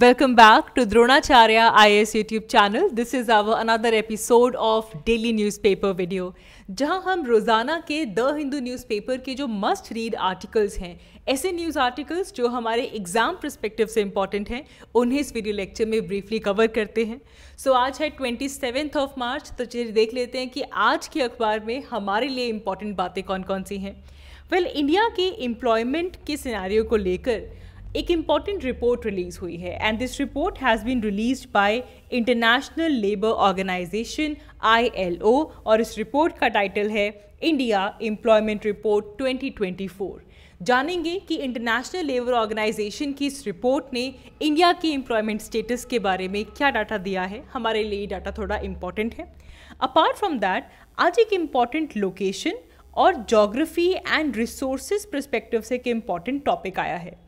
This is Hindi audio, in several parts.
Welcome back to Dronacharya IAS YouTube channel. This is our another episode of Daily Newspaper video, जहाँ हम रोज़ाना के द हिंदू न्यूज़पेपर के जो मस्ट रीड आर्टिकल्स हैं ऐसे न्यूज़ आर्टिकल्स जो हमारे एग्ज़ाम प्रस्पेक्टिव से इम्पॉर्टेंट हैं उन्हें इस वीडियो लेक्चर में ब्रीफली कवर करते हैं सो so, आज है ट्वेंटी सेवेंथ ऑफ मार्च तो चलिए देख लेते हैं कि आज के अखबार में हमारे लिए इम्पॉर्टेंट बातें कौन कौन सी हैं वेल well, इंडिया के एम्प्लॉयमेंट के सिनारियों को लेकर एक इम्पॉर्टेंट रिपोर्ट रिलीज़ हुई है and this report has been release by International Labour Organization ILO और इस रिपोर्ट का टाइटल है इंडिया एम्प्लॉयमेंट रिपोर्ट 2024 जानेंगे कि इंटरनेशनल लेबर ऑर्गेनाइजेशन की इस रिपोर्ट ने इंडिया के एम्प्लॉयमेंट स्टेटस के बारे में क्या डाटा दिया है हमारे लिए डाटा थोड़ा इम्पॉर्टेंट है अपार्ट फ्रॉम दैट आज एक इम्पॉर्टेंट लोकेशन और जोग्राफी एंड रिसोर्सेज प्रस्पेक्टिव से एक इम्पॉर्टेंट टॉपिक आया है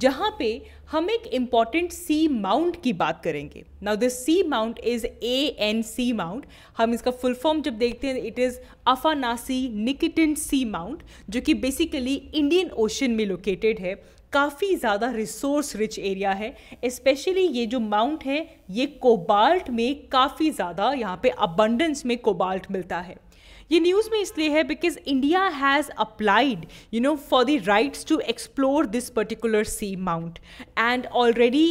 जहाँ पे हम एक इम्पॉर्टेंट सी माउंट की बात करेंगे now the seamount is A N seamount हम इसका फुल फॉर्म जब देखते हैं it is Afanasy Nikitin seamount जो कि बेसिकली इंडियन ओशन में लोकेटेड है काफ़ी ज़्यादा रिसोर्स रिच एरिया है इस्पेशली ये जो माउंट है ये कोबाल्ट में काफ़ी ज़्यादा यहाँ पे अबंडेंस में कोबाल्ट मिलता है ये न्यूज़ में इसलिए है because India has applied you know for the rights to explore this particular seamount and already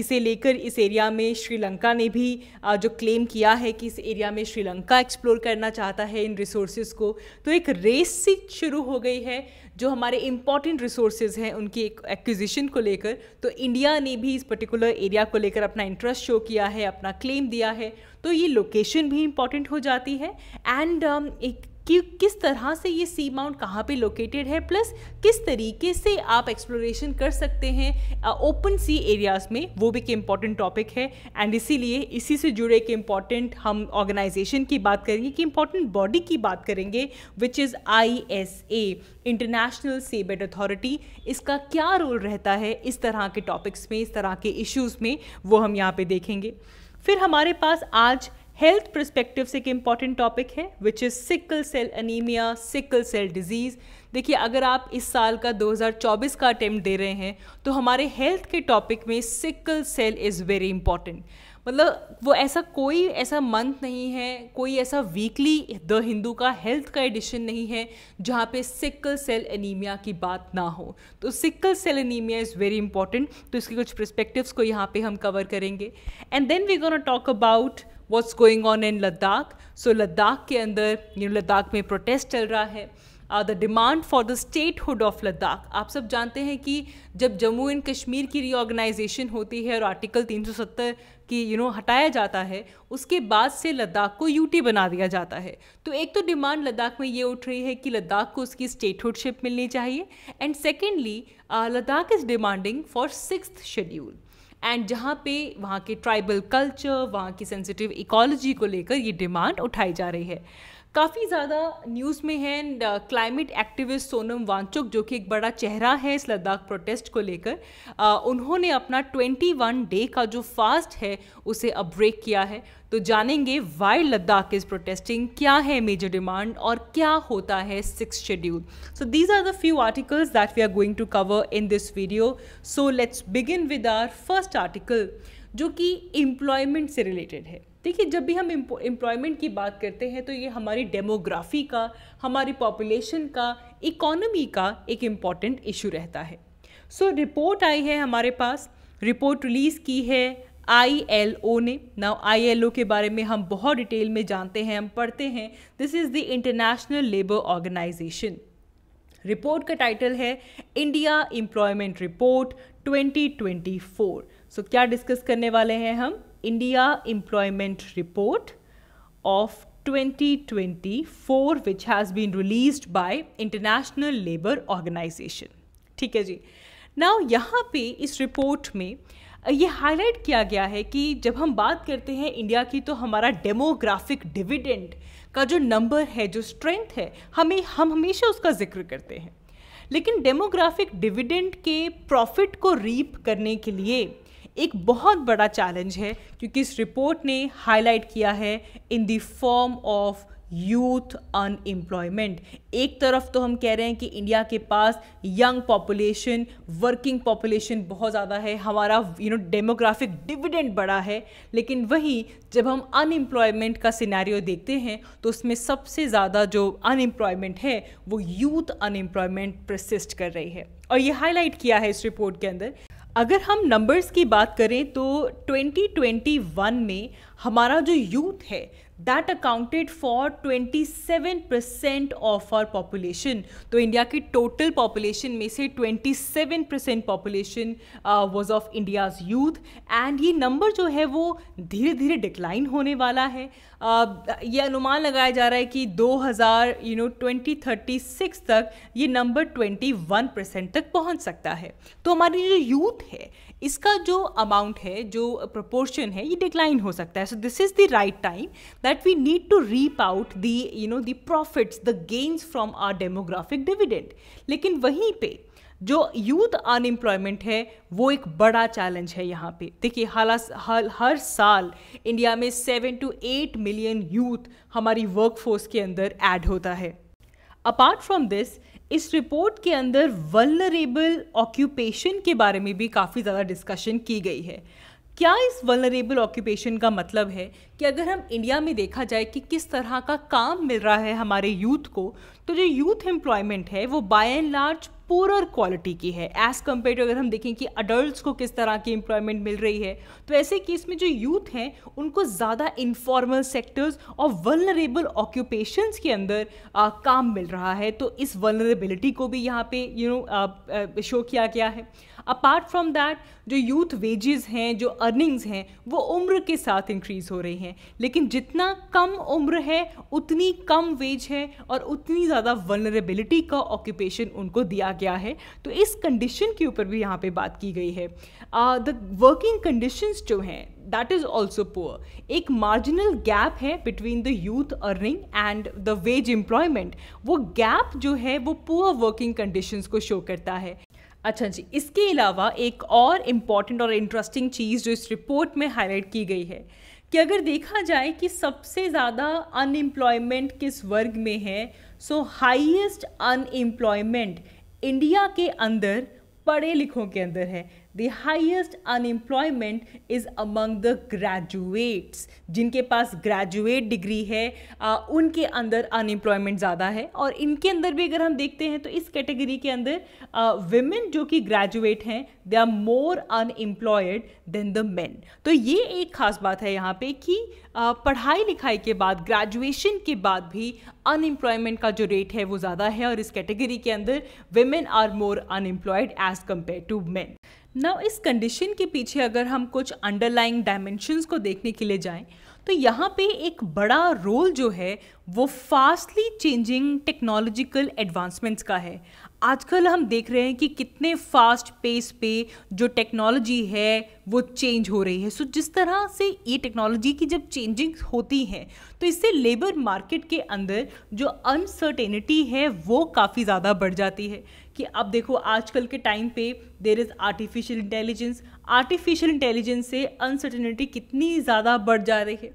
इसे लेकर इस एरिया में श्रीलंका ने भी uh, जो क्लेम किया है कि इस एरिया में श्रीलंका एक्सप्लोर करना चाहता है इन रिसोर्स को तो एक रेस सी शुरू हो गई है जो हमारे इंपॉर्टेंट रिसोर्सेज हैं उनकी एक एक्विजिशन को लेकर तो इंडिया ने भी इस पर्टिकुलर एरिया को लेकर अपना इंटरेस्ट शो किया है अपना क्लेम दिया है तो ये लोकेशन भी इम्पॉर्टेंट हो जाती है एंड um, एक कि किस तरह से ये सी माउंट कहाँ पे लोकेटेड है प्लस किस तरीके से आप एक्सप्लोरेशन कर सकते हैं ओपन सी एरियाज़ में वो भी एक इम्पॉर्टेंट टॉपिक है एंड इसीलिए इसी से जुड़े एक इम्पॉर्टेंट हम ऑर्गेनाइजेशन की बात करेंगे कि इम्पॉर्टेंट बॉडी की बात करेंगे which is I S A International Seabed Authority इसका क्या रोल रहता है इस तरह के टॉपिक्स में इस तरह के इश्यूज़ में वो हम यहाँ पे देखेंगे फिर हमारे पास आज हेल्थ प्रस्पेक्टिव से एक इम्पॉर्टेंट टॉपिक है which is sickle cell anaemia sickle cell disease देखिए अगर आप इस साल का 2024 का अटैम्प्ट दे रहे हैं तो हमारे हेल्थ के टॉपिक में sickle cell is very important मतलब वो ऐसा कोई ऐसा मंथ नहीं है कोई ऐसा वीकली द हिंदू का हेल्थ का एडिशन नहीं है जहाँ पे सिकल सेल एनीमिया की बात ना हो तो sickle cell anaemia is very important तो इसके कुछ प्रस्पेक्टिव्स को यहाँ पे हम कवर करेंगे and then we gonna talk about what's going on in Ladakh so Ladakh के अंदर लद्दाख में प्रोटेस्ट चल रहा है the demand for the statehood of Ladakh आप सब जानते हैं कि जब जम्मू एंड कश्मीर की रीऑर्गेनाइजेशन होती है और आर्टिकल 370 की यू नो हटाया जाता है उसके बाद से लद्दाख को यूटी बना दिया जाता है तो एक तो डिमांड लद्दाख में ये उठ रही है कि लद्दाख को उसकी स्टेटहुडशिप मिलनी चाहिए and secondly Ladakh is demanding for six schedule and जहाँ पे वहाँ के ट्राइबल कल्चर वहाँ की सेंसिटिव इकोलॉजी को लेकर ये डिमांड उठाई जा रही है काफ़ी ज़्यादा न्यूज़ में है क्लाइमेट एक्टिविस्ट सोनम वांचुक जो कि एक बड़ा चेहरा है इस लद्दाख प्रोटेस्ट को लेकर उन्होंने अपना 21 डे का जो फास्ट है उसे अब ब्रेक किया है तो जानेंगे वाई लद्दाख इज़ प्रोटेस्टिंग क्या है मेजर डिमांड और क्या होता है six schedule so these are the few articles that we are going to cover in this video so let's begin with our first article जो कि एम्प्लॉयमेंट से रिलेटेड है देखिए जब भी हम एम्प्लॉयमेंट की बात करते हैं तो ये हमारी डेमोग्राफी का हमारी पॉपुलेशन का इकोनॉमी का एक इम्पॉर्टेंट इशू रहता है सो so, रिपोर्ट आई है हमारे पास रिपोर्ट रिलीज़ की है ओ ने नाउ ओ के बारे में हम बहुत डिटेल में जानते हैं हम पढ़ते हैं this is the International Labour Organization report का टाइटल है India employment report 2024 so so, क्या डिस्कस करने वाले हैं हम India Employment Report of 2024 which has been released by International Labour Organization. ठीक है जी नाउ यहाँ पे इस रिपोर्ट में ये हाईलाइट किया गया है कि जब हम बात करते हैं इंडिया की तो हमारा डेमोग्राफिक डिविडेंड का जो नंबर है जो स्ट्रेंथ है हमें हम हमेशा उसका जिक्र करते हैं लेकिन डेमोग्राफिक डिविडेंड के प्रॉफिट को रीप करने के लिए एक बहुत बड़ा चैलेंज है क्योंकि इस रिपोर्ट ने हाईलाइट किया है in the form of youth unemployment एक तरफ तो हम कह रहे हैं कि इंडिया के पास यंग पॉपुलेशन वर्किंग पॉपुलेशन बहुत ज़्यादा है हमारा यू नो डेमोग्राफिक डिविडेंड बड़ा है लेकिन वहीं जब हम अनएम्प्लॉयमेंट का सिनेरियो देखते हैं तो उसमें सबसे ज़्यादा जो अनएम्प्लॉयमेंट है वो यूथ अनएम्प्लॉयमेंट प्रसिस्ट कर रही है और ये हाईलाइट किया है इस रिपोर्ट के अंदर अगर हम नंबर्स की बात करें तो 2021 में हमारा जो यूथ है that accounted for 27 percent of our population तो इंडिया की टोटल पॉपुलेशन में से 27 percent population was of India's youth and ये नंबर जो है वो धीरे धीरे डिक्लाइन होने वाला है ये अनुमान लगाया जा रहा है कि 2000 यू नो 2036 तक ये नंबर 21 परसेंट तक पहुंच सकता है तो हमारी जो यूथ है इसका जो अमाउंट है जो प्रोपोर्शन है ये डिक्लाइन हो सकता है so this is the right time that we need to reap out the you know the profits the gains from our demographic dividend लेकिन वहीं पे जो यूथ अनएम्प्लॉयमेंट है वो एक बड़ा चैलेंज है यहाँ पे देखिए हाला हर, हर साल इंडिया में seven to eight million youth हमारी वर्कफोर्स के अंदर ऐड होता है अपार्ट फ्रॉम दिस इस रिपोर्ट के अंदर वल्नरेबल ऑक्यूपेशन के बारे में भी काफ़ी ज़्यादा डिस्कशन की गई है क्या इस वलरेबल ऑक्यूपेशन का मतलब है कि अगर हम इंडिया में देखा जाए कि किस तरह का काम मिल रहा है हमारे यूथ को तो जो यूथ एम्प्लॉयमेंट है वो by and large poor quality की है एज़ कम्पेयर टू अगर हम देखें कि अडल्ट को किस तरह की एम्प्लॉयमेंट मिल रही है तो ऐसे केस में जो यूथ हैं उनको ज़्यादा इनफॉर्मल सेक्टर्स और वनरेबल ऑक्यूपेशंस के अंदर आ, काम मिल रहा है तो इस वनरेबिलिटी को भी यहाँ पे यू नो शो किया गया है अपार्ट फ्रॉम दैट जो यूथ वेजेस हैं जो अर्निंग्स हैं वो उम्र के साथ इंक्रीज़ हो रही हैं लेकिन जितना कम उम्र है उतनी कम वेज है और उतनी ज़्यादा वनरेबिलिटी का ऑक्यूपेशन उनको दिया गया है तो इस कंडीशन के ऊपर भी यहाँ पे बात की गई है द वर्किंग कंडीशंस जो हैं दैट इज़ ऑल्सो पुअर एक मार्जिनल गैप है between the youth earning and the wage employment वो गैप जो है वो पुअर वर्किंग कंडीशंस को शो करता है अच्छा जी इसके अलावा एक और इम्पॉर्टेंट और इंटरेस्टिंग चीज़ जो इस रिपोर्ट में हाईलाइट की गई है कि अगर देखा जाए कि सबसे ज़्यादा अनएम्प्लॉयमेंट किस वर्ग में है सो हाईएस्ट अनएम्प्लॉयमेंट इंडिया के अंदर पढ़े लिखों के अंदर है the highest unemployment is among the graduates जिनके पास ग्रेजुएट डिग्री है आ, उनके अंदर अनएम्प्लॉयमेंट ज़्यादा है और इनके अंदर भी अगर हम देखते हैं तो इस कैटेगरी के अंदर वेमेन जो कि ग्रेजुएट हैं they are more unemployed than the man तो ये एक खास बात है यहाँ पे कि आ, पढ़ाई लिखाई के बाद ग्रेजुएशन के बाद भी अनएम्प्लॉयमेंट का जो रेट है वो ज़्यादा है और इस कैटेगरी के अंदर women are more unemployed as compared to man ना इस कंडीशन के पीछे अगर हम कुछ अंडरलाइंग डायमेंशंस को देखने के लिए जाएं तो यहाँ पे एक बड़ा रोल जो है वो फास्टली चेंजिंग टेक्नोलॉजिकल एडवांसमेंट्स का है आजकल हम देख रहे हैं कि कितने फास्ट पेस पे जो टेक्नोलॉजी है वो चेंज हो रही है सो so, जिस तरह से ये टेक्नोलॉजी की जब चेंजिंग होती हैं तो इससे लेबर मार्केट के अंदर जो अनसर्टेनिटी है वो काफ़ी ज़्यादा बढ़ जाती है कि अब देखो आजकल के टाइम पे there is artificial intelligence artificial intelligence से अनसर्टेनिटी कितनी ज़्यादा बढ़ जा रही है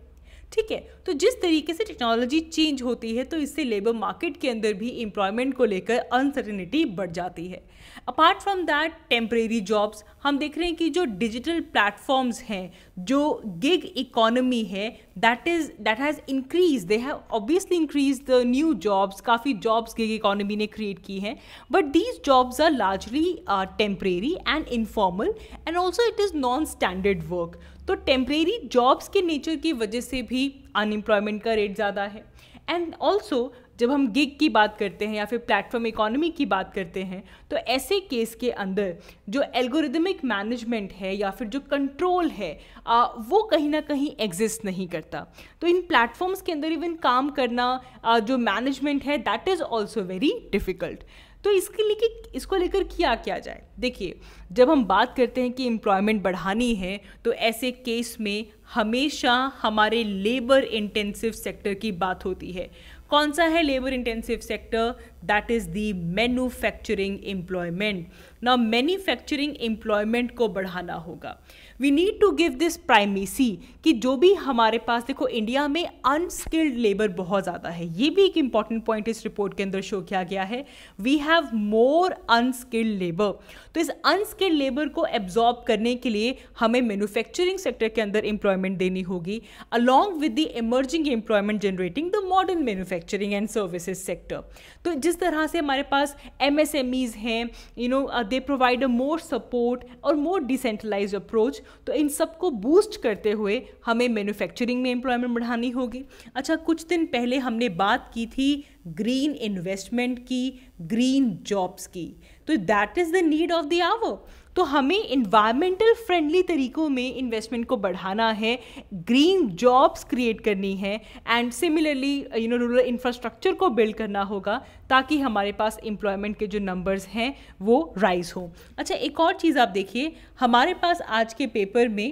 ठीक है तो जिस तरीके से टेक्नोलॉजी चेंज होती है तो इससे लेबर मार्केट के अंदर भी एम्प्लॉयमेंट को लेकर अनसर्टनिटी बढ़ जाती है apart from that temporary jobs हम देख रहे हैं कि जो डिजिटल प्लेटफॉर्म्स हैं जो गिग इकोनॉमी है that is that has increase they have obviously increase the new jobs काफ़ी जॉब्स गिग इकोनॉमी ने क्रिएट की हैं but these jobs are largely temporary and informal and also it is non standard work तो टेम्प्रेरी जॉब्स के नेचर की वजह से भी अनएम्प्लॉयमेंट का रेट ज़्यादा है एंड ऑल्सो जब हम गिग की बात करते हैं या फिर प्लेटफॉर्म इकोनॉमी की बात करते हैं तो ऐसे केस के अंदर जो एल्गोरिदमिक मैनेजमेंट है या फिर जो कंट्रोल है आ, वो कहीं ना कहीं एग्जिस्ट नहीं करता तो इन प्लेटफॉर्म्स के अंदर इवन काम करना आ, जो मैनेजमेंट है that is also very difficult तो इसके लिए कि इसको लेकर क्या किया जाए देखिए जब हम बात करते हैं कि एम्प्लॉयमेंट बढ़ानी है तो ऐसे केस में हमेशा हमारे लेबर इंटेंसिव सेक्टर की बात होती है कौन सा है labour intensive sector that is the manufacturing employment ना मैन्युफैक्चरिंग एम्प्लॉयमेंट को बढ़ाना होगा we need to give this primacy कि जो भी हमारे पास देखो इंडिया में अनस्किल्ड लेबर बहुत ज़्यादा है ये भी एक इंपॉर्टेंट पॉइंट इस रिपोर्ट के अंदर शो किया गया है we have more unskilled labour तो इस अनस्किल्ड लेबर को एब्जॉर्ब करने के लिए हमें मैन्युफैक्चरिंग सेक्टर के अंदर एम्प्लॉयमेंट देनी होगी along with the emerging employment generating the modern manufacturing and services sector तो जिस तरह से हमारे पास एम एस एम ईज हैं you know they provide a more support और मोर डिसेंट्रलाइज अप्रोच तो इन सबको बूस्ट करते हुए हमें मैन्युफैक्चरिंग में एम्प्लॉयमेंट बढ़ानी होगी अच्छा कुछ दिन पहले हमने बात की थी ग्रीन इन्वेस्टमेंट की ग्रीन जॉब्स की तो that is the need of the hour तो हमें इन्वायरमेंटल फ्रेंडली तरीक़ों में इन्वेस्टमेंट को बढ़ाना है ग्रीन जॉब्स क्रिएट करनी है and similarly you know rural infrastructure को बिल्ड करना होगा ताकि हमारे पास एम्प्लॉयमेंट के जो नंबर्स हैं वो राइज हो अच्छा एक और चीज़ आप देखिए हमारे पास आज के पेपर में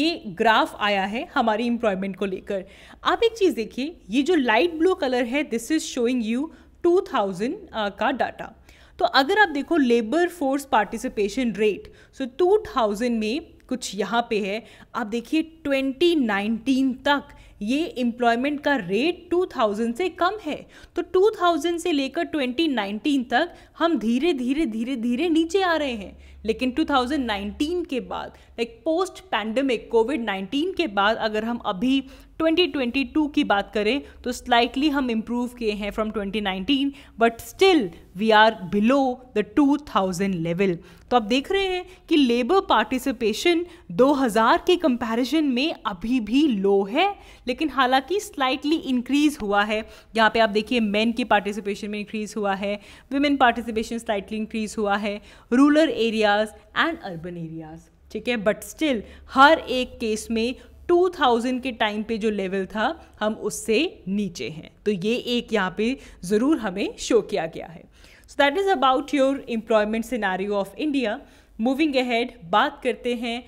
ये ग्राफ आया है हमारी एम्प्लॉयमेंट को लेकर आप एक चीज़ देखिए ये जो लाइट ब्लू कलर है दिस इज़ शोइंग यू 2000 का डाटा तो अगर आप देखो labour force participation rate so two thousand में कुछ यहाँ पे है आप देखिए 2019 तक ये एम्प्लॉयमेंट का रेट 2000 से कम है तो 2000 से लेकर 2019 तक हम धीरे धीरे धीरे धीरे नीचे आ रहे हैं लेकिन 2019 के बाद लाइक पोस्ट पैंडमिक कोविड 19 के बाद अगर हम अभी 2022 की बात करें तो स्लाइटली हम इम्प्रूव किए हैं from 2019 but still we are below the 2000 level तो आप देख रहे हैं कि लेबर पार्टिसिपेशन 2000 के कंपैरिजन में अभी भी लो है लेकिन हालांकि स्लाइटली इंक्रीज हुआ है यहाँ पे आप देखिए मेन की पार्टिसिपेशन में इंक्रीज हुआ है वुमेन पार्टिसिपेशन स्लाइटली इंक्रीज हुआ है rural areas and urban areas ठीक है बट स्टिल हर एक केस में 2000 के टाइम पे जो लेवल था हम उससे नीचे हैं तो ये एक यहाँ पे ज़रूर हमें शो किया गया है so that is about your employment scenario of India moving ahead बात करते हैं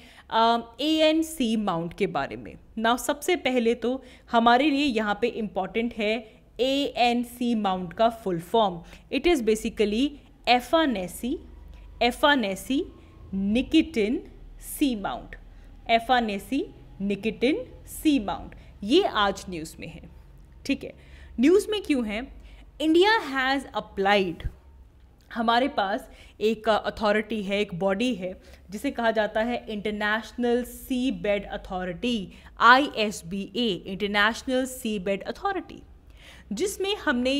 ए एन सी माउंट के बारे में ना सबसे पहले तो हमारे लिए यहाँ पे इम्पॉर्टेंट है ए एन सी माउंट का full form it is basically Afanasy Afanasy Nikitin seamount Afanasy Nikitin seamount ये आज न्यूज़ में है ठीक है न्यूज़ में क्यों है इंडिया हैज़ अप्लाइड हमारे पास एक अथॉरिटी है एक बॉडी है जिसे कहा जाता है international seabed authority I S B A international seabed authority जिसमें हमने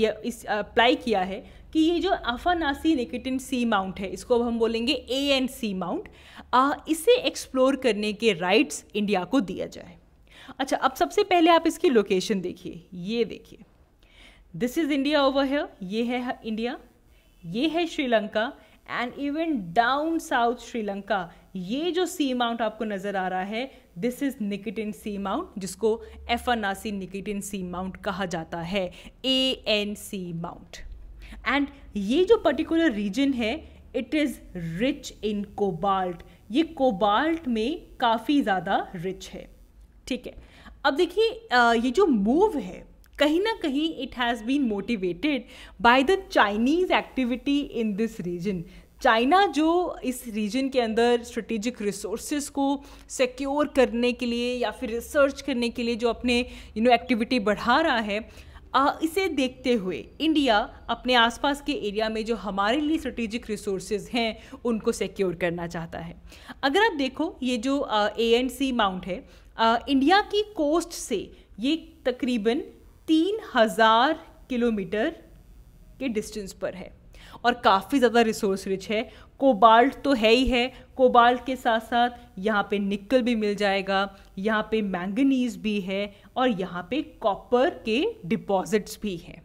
ये इस अप्लाई किया है कि ये जो अफानासी निकटिन सी माउंट है इसको अब हम बोलेंगे ए एंड सी माउंट इसे एक्सप्लोर करने के राइट्स इंडिया को दिया जाए अच्छा अब सबसे पहले आप इसकी लोकेशन देखिए ये देखिए दिस इज़ इंडिया ओवर है ये है इंडिया ये है Sri Lanka and even down south Sri Lanka ये जो सी माउंट आपको नज़र आ रहा है this is Nikitin seamount जिसको एफानासी निकिटिन सी माउंट कहा जाता है A N seamount and ये जो पर्टिकुलर रीजन है it is rich in cobalt ये कोबाल्ट में काफ़ी ज़्यादा रिच है ठीक है अब देखिए ये जो मूव है कहीं ना कहीं it has been motivated by the Chinese activity in this region China जो इस रीजन के अंदर स्ट्रेटेजिक रिसोर्स को सिक्योर करने के लिए या फिर रिसर्च करने के लिए जो अपने यू नो एक्टिविटी बढ़ा रहा है आ, इसे देखते हुए इंडिया अपने आसपास के एरिया में जो हमारे लिए स्ट्रेटेजिक रिसोर्सेज हैं उनको सिक्योर करना चाहता है अगर आप देखो ये जो ए एंड सी माउंट है आ, इंडिया की कोस्ट से ये तकरीबन तीन हज़ार किलोमीटर के डिस्टेंस पर है और काफ़ी ज़्यादा रिसोर्स रिच है कोबाल्ट तो है ही है कोबाल्ट के साथ साथ यहाँ पे निकल भी मिल जाएगा यहाँ पे मैंगनीज भी है और यहाँ पे कॉपर के डिपॉजिट्स भी हैं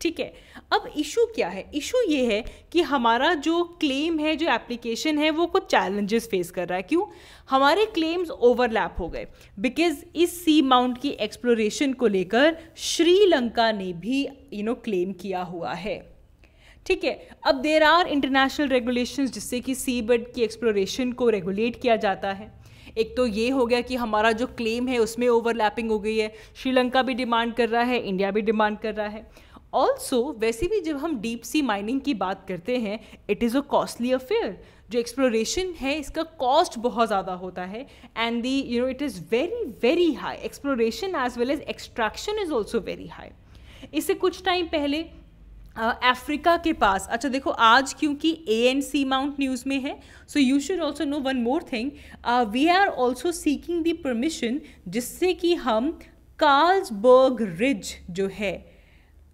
ठीक है अब इशू क्या है इशू ये है कि हमारा जो क्लेम है जो एप्लीकेशन है वो कुछ चैलेंजेस फेस कर रहा है क्यों हमारे क्लेम्स ओवरलैप हो गए बिकॉज इस सी माउंट की एक्सप्लोरेशन को लेकर श्रीलंका ने भी यू नो क्लेम किया हुआ है ठीक है अब देर आर इंटरनेशनल रेगुलेशंस जिससे कि सी बर्ड की एक्सप्लोरेशन को रेगुलेट किया जाता है एक तो ये हो गया कि हमारा जो क्लेम है उसमें ओवरलैपिंग हो गई है श्रीलंका भी डिमांड कर रहा है इंडिया भी डिमांड कर रहा है ऑल्सो वैसे भी जब हम डीप सी माइनिंग की बात करते हैं it is a costly affair जो एक्सप्लोरेशन है इसका कॉस्ट बहुत ज़्यादा होता है and the you know it is very very high exploration as well as extraction is also very high इससे कुछ टाइम पहले अफ्रीका के पास अच्छा देखो आज क्योंकि A N seamount news में है so you should also know one more thing we are also seeking the permission जिससे कि हम कार्ल्सबर्ग रिज जो है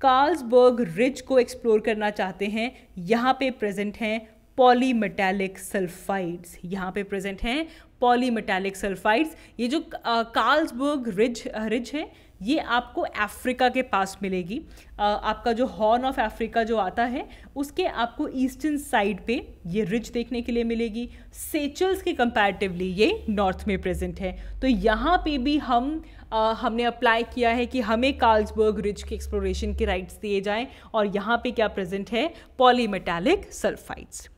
कार्ल्सबर्ग रिज को एक्सप्लोर करना चाहते हैं यहाँ पे प्रेजेंट हैं मेटेलिक सल्फाइड्स यहाँ पे प्रेजेंट हैं मेटेलिक सल्फाइड्स ये जो कार्ल्सबर्ग रिज रिज है ये आपको अफ्रीका के पास मिलेगी आपका जो हॉर्न ऑफ अफ्रीका जो आता है उसके आपको ईस्टर्न साइड पे ये रिज देखने के लिए मिलेगी सेचल्स के कंपैरेटिवली ये नॉर्थ में प्रेजेंट है तो यहाँ पे भी हम आ, हमने अप्लाई किया है कि हमें कार्ल्सबर्ग रिज के एक्सप्लोरेशन के राइट्स दिए जाएं और यहाँ पे क्या प्रेजेंट है पॉलीमेटालिक सल्फाइड्स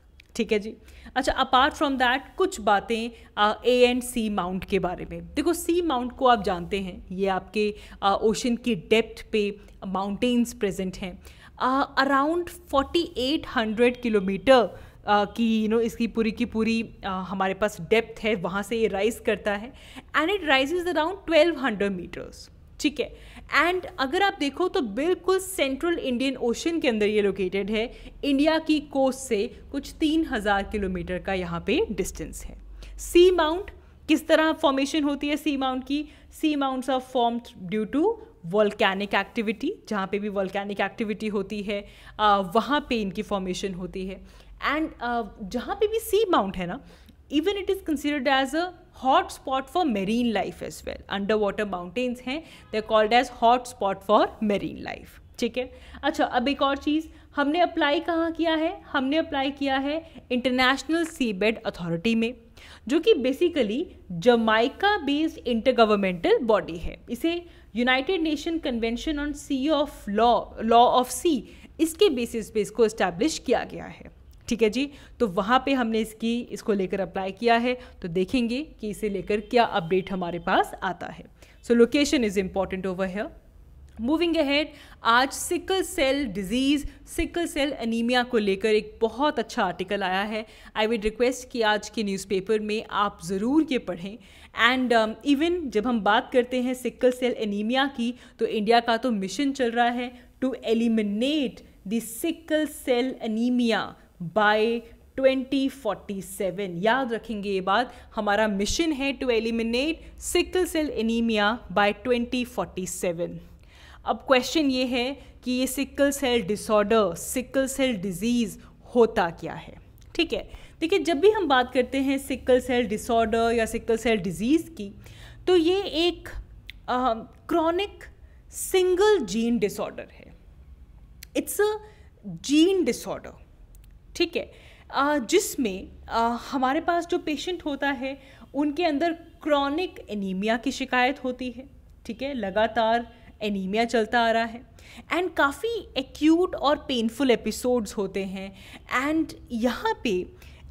ठीक है जी अच्छा अपार्ट फ्रॉम दैट कुछ बातें ए एंड सी माउंट के बारे में देखो सी माउंट को आप जानते हैं ये आपके ओशन की डेप्थ पे माउंटेन्स प्रेजेंट हैं around forty eight hundred kilometre की यू you नो know, इसकी पूरी की पूरी uh, हमारे पास डेप्थ है वहाँ से ये राइज करता है and it rise around twelve hundred metres ठीक है एंड अगर आप देखो तो बिल्कुल सेंट्रल इंडियन ओशन के अंदर ये लोकेटेड है इंडिया की कोस्ट से कुछ तीन हज़ार किलोमीटर का यहाँ पे डिस्टेंस है सी माउंट किस तरह फॉर्मेशन होती है सी माउंट की seamounts are form due to volcanic activity जहाँ पे भी वॉल्कैनिक एक्टिविटी होती है वहाँ पे इनकी फॉर्मेशन होती है एंड uh, जहाँ पे भी सी माउंट है ना even it is considered as a hot spot for marine life as well under water mountains हैं they called as hot spot for marine life ठीक है अच्छा अब एक और चीज़ हमने अप्लाई कहाँ किया है हमने अप्लाई किया है इंटरनेशनल सी बेड अथॉरिटी में जो कि basically Jamaica based inter governmental body है इसे United Nation Convention on sea of law law of sea इसके बेसिस पे इसको इस्टेब्लिश किया गया है ठीक है जी तो वहाँ पे हमने इसकी इसको लेकर अप्लाई किया है तो देखेंगे कि इसे लेकर क्या अपडेट हमारे पास आता है so location is important over here moving ahead आज sickle cell disease sickle cell anaemia को लेकर एक बहुत अच्छा आर्टिकल आया है आई विड रिक्वेस्ट कि आज के न्यूज़पेपर में आप ज़रूर ये पढ़ें एंड इवन um, जब हम बात करते हैं सिकल सेल एनीमिया की तो इंडिया का तो मिशन चल रहा है to eliminate the sickle cell anaemia by 2047 याद रखेंगे ये बात हमारा मिशन है to eliminate sickle cell anaemia by 2047 अब क्वेश्चन ये है कि ये sickle cell disorder sickle cell disease होता क्या है ठीक है देखिए जब भी हम बात करते हैं सिकल सेल डिसऑर्डर या सिकल सेल डिजीज़ की तो ये एक क्रॉनिक सिंगल जीन डिसऑर्डर है इट्स अ जीन डिसऑर्डर ठीक है जिसमें हमारे पास जो पेशेंट होता है उनके अंदर क्रॉनिक एनीमिया की शिकायत होती है ठीक है लगातार एनीमिया चलता आ रहा है एंड काफ़ी एक्यूट और पेनफुल एपिसोड्स होते हैं एंड यहाँ पे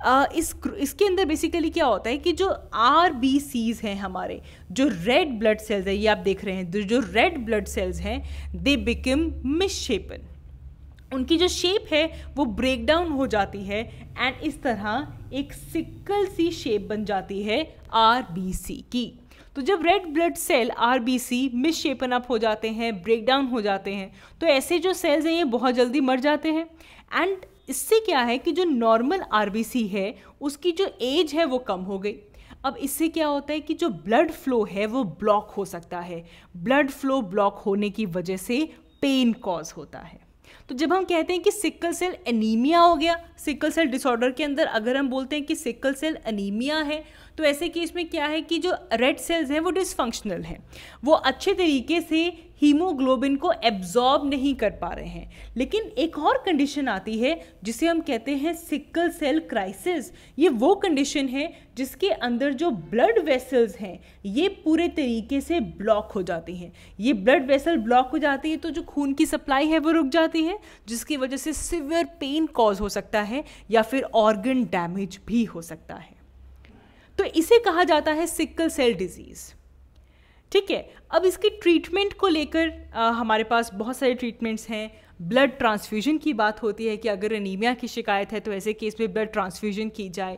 आ, इस इसके अंदर बेसिकली क्या होता है कि जो आर बी सीज हैं हमारे जो रेड ब्लड सेल्स है ये आप देख रहे हैं जो रेड ब्लड सेल्स हैं दे बिकम मिसशेपन उनकी जो शेप है वो ब्रेक डाउन हो जाती है एंड इस तरह एक सिक्कल सी शेप बन जाती है आर बी सी की तो जब red blood cell R B C misshapen up हो जाते हैं ब्रेक डाउन हो जाते हैं तो ऐसे जो सेल्स हैं ये बहुत जल्दी मर जाते हैं एंड इससे क्या है कि जो नॉर्मल आर बी सी है उसकी जो एज है वो कम हो गई अब इससे क्या होता है कि जो ब्लड फ्लो है वो ब्लॉक हो सकता है ब्लड फ्लो ब्लॉक होने की वजह से पेन कॉज होता है तो जब हम कहते हैं कि सिकल सेल एनीमिया हो गया सिकल सेल डिसऑर्डर के अंदर अगर हम बोलते हैं कि सिकल सेल एनीमिया है तो ऐसे केस में क्या है कि जो रेड सेल्स हैं वो डिसफंक्शनल हैं वो अच्छे तरीके से हीमोग्लोबिन को एब्जॉर्ब नहीं कर पा रहे हैं लेकिन एक और कंडीशन आती है जिसे हम कहते हैं सिकल सेल क्राइसिस ये वो कंडीशन है जिसके अंदर जो ब्लड वेसल्स हैं ये पूरे तरीके से ब्लॉक हो जाती हैं ये ब्लड वेसल ब्लॉक हो जाती है तो जो खून की सप्लाई है वो रुक जाती है जिसकी वजह से सिवियर पेन कॉज हो सकता है या फिर ऑर्गन डैमेज भी हो सकता है तो इसे कहा जाता है सिकल सेल डिजीज़ ठीक है अब इसके ट्रीटमेंट को लेकर हमारे पास बहुत सारे ट्रीटमेंट्स हैं ब्लड ट्रांसफ्यूजन की बात होती है कि अगर एनीमिया की शिकायत है तो ऐसे केस में ब्लड ट्रांसफ्यूजन की जाए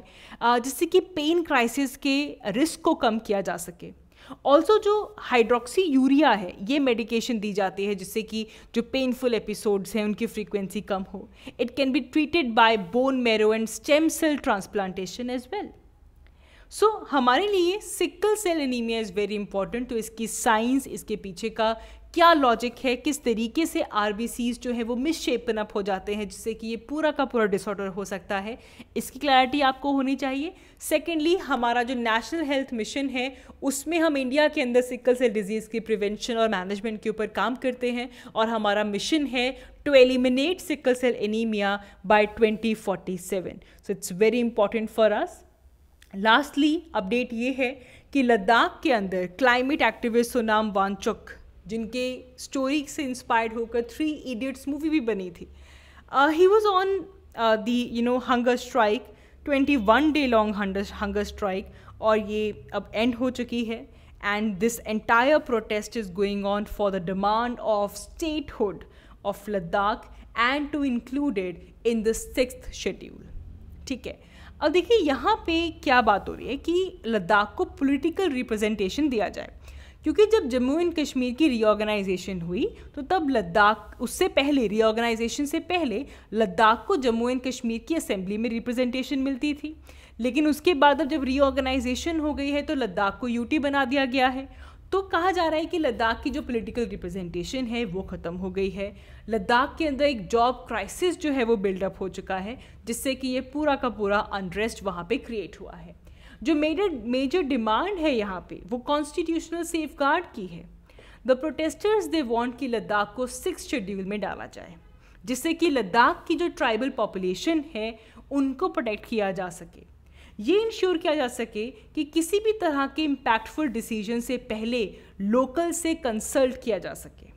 जिससे कि पेन क्राइसिस के रिस्क को कम किया जा सके ऑल्सो जो हाइड्रोक्सी यूरिया है ये मेडिकेशन दी जाती है जिससे कि जो पेनफुल एपिसोड्स हैं उनकी फ्रीक्वेंसी कम हो it can be treated by bone marrow and stem cell transplantation as well so so, हमारे लिए sickle cell anaemia is very important तो इसकी साइंस इसके पीछे का क्या लॉजिक है किस तरीके से आर जो है वो मिसशेपन अप हो जाते हैं जिससे कि ये पूरा का पूरा डिसऑर्डर हो सकता है इसकी क्लैरिटी आपको होनी चाहिए सेकेंडली हमारा जो नेशनल हेल्थ मिशन है उसमें हम इंडिया के अंदर सिक्कल सेल डिजीज़ की प्रिवेंशन और मैनेजमेंट के ऊपर काम करते हैं और हमारा मिशन है to eliminate sickle cell anaemia by 2047. So it's very important for us lastly update ये है कि लद्दाख के अंदर क्लाइमेट एक्टिविस्ट सुनाम वांचुक जिनके स्टोरी से इंस्पायर्ड होकर थ्री इडियट्स मूवी भी बनी थी he was on the you know hunger strike twenty one day long hunger strike और ये अब एंड हो चुकी है and this entire protest is going on for the demand of statehood of Ladakh and to included in the six schedule ठीक है अब देखिए यहाँ पे क्या बात हो रही है कि लद्दाख को पॉलिटिकल रिप्रेजेंटेशन दिया जाए क्योंकि जब जम्मू एंड कश्मीर की रीऑर्गेनाइजेशन हुई तो तब लद्दाख उससे पहले रीऑर्गेनाइजेशन से पहले लद्दाख को जम्मू एंड कश्मीर की असेंबली में रिप्रेजेंटेशन मिलती थी लेकिन उसके बाद अब जब रीऑर्गेनाइजेशन हो गई है तो लद्दाख को यूटी बना दिया गया है तो कहा जा रहा है कि लद्दाख की जो पॉलिटिकल रिप्रेजेंटेशन है वो ख़त्म हो गई है लद्दाख के अंदर एक जॉब क्राइसिस जो है वो बिल्डअप हो चुका है जिससे कि ये पूरा का पूरा अनरेस्ट वहाँ पे क्रिएट हुआ है जो मेजर मेजर डिमांड है यहाँ पे वो कॉन्स्टिट्यूशनल सेफ की है द प्रोटेस्टर्स दे वॉन्ट कि लद्दाख को सिक्स शेड्यूल में डाला जाए जिससे कि लद्दाख की जो ट्राइबल पॉपुलेशन है उनको प्रोटेक्ट किया जा सके ये इंश्योर किया जा सके कि किसी भी तरह के इम्पैक्टफुल डिसीजन से पहले लोकल से कंसल्ट किया जा सके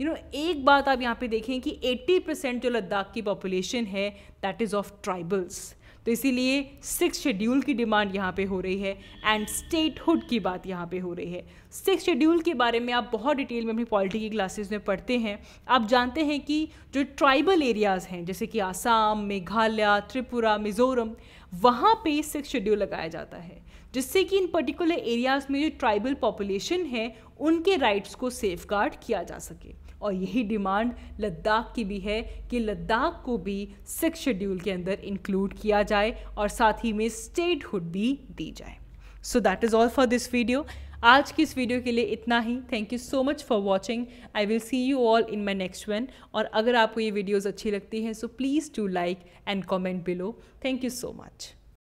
यू you नो know, एक बात आप यहाँ पे देखें कि 80 परसेंट जो लद्दाख की पॉपुलेशन है दैट इज़ ऑफ ट्राइबल्स तो इसीलिए सिक्स शेड्यूल की डिमांड यहाँ पे हो रही है एंड स्टेटहुड की बात यहाँ पे हो रही है सिक्स शेड्यूल के बारे में आप बहुत डिटेल में अपनी पॉलिटी की क्लासेस में पढ़ते हैं आप जानते हैं कि जो ट्राइबल एरियाज़ हैं जैसे कि आसाम मेघालय त्रिपुरा मिज़ोरम वहाँ पे सिक्स शेड्यूल लगाया जाता है जिससे कि इन पर्टिकुलर एरियाज़ में जो ट्राइबल पॉपुलेशन है उनके राइट्स को सेफ किया जा सके और यही डिमांड लद्दाख की भी है कि लद्दाख को भी सिक्स शेड्यूल के अंदर इंक्लूड किया जाए और साथ ही में स्टेटहुड भी दी जाए so that is all for this video आज की इस वीडियो के लिए इतना ही thank you so much for watching I will see you all in my next one और अगर आपको ये वीडियोज़ अच्छी लगती हैं so please do like and comment below thank you so much